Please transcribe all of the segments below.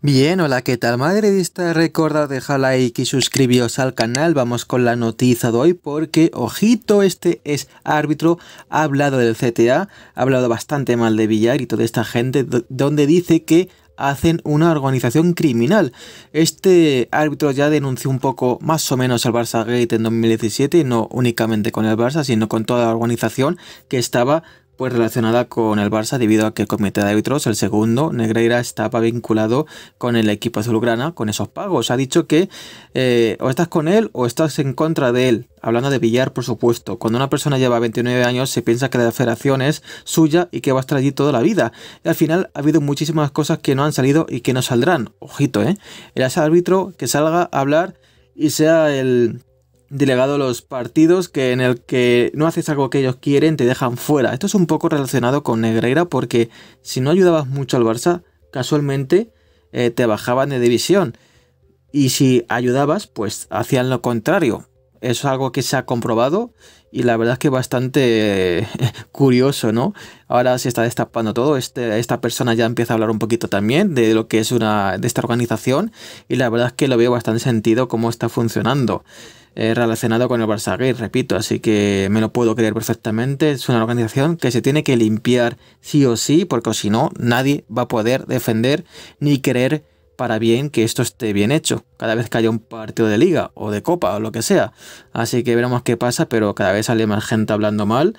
Bien, hola, ¿qué tal madridista? Recordad dejar like y suscribiros al canal, vamos con la noticia de hoy porque, ojito, este es árbitro, ha hablado del CTA, ha hablado bastante mal de Villar y toda esta gente, donde dice que hacen una organización criminal. Este árbitro ya denunció un poco más o menos al Barça Gate en 2017, no únicamente con el Barça, sino con toda la organización que estaba pues relacionada con el Barça debido a que el comité de árbitros, el segundo, Negreira, estaba vinculado con el equipo azulgrana con esos pagos. Ha dicho que eh, o estás con él o estás en contra de él. Hablando de billar, por supuesto. Cuando una persona lleva 29 años se piensa que la federación es suya y que va a estar allí toda la vida. Y al final ha habido muchísimas cosas que no han salido y que no saldrán. Ojito, ¿eh? ese árbitro que salga a hablar y sea el delegado a los partidos que en el que no haces algo que ellos quieren te dejan fuera. Esto es un poco relacionado con Negreira porque si no ayudabas mucho al Barça, casualmente eh, te bajaban de división. Y si ayudabas, pues hacían lo contrario. Eso es algo que se ha comprobado y la verdad es que bastante eh, curioso, ¿no? Ahora se está destapando todo, este, esta persona ya empieza a hablar un poquito también de lo que es una de esta organización y la verdad es que lo veo bastante sentido cómo está funcionando eh, relacionado con el Barça Gay, repito, así que me lo puedo creer perfectamente, es una organización que se tiene que limpiar sí o sí, porque si no nadie va a poder defender ni creer para bien que esto esté bien hecho, cada vez que haya un partido de liga o de copa o lo que sea. Así que veremos qué pasa, pero cada vez sale más gente hablando mal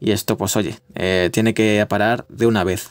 y esto pues oye, eh, tiene que parar de una vez.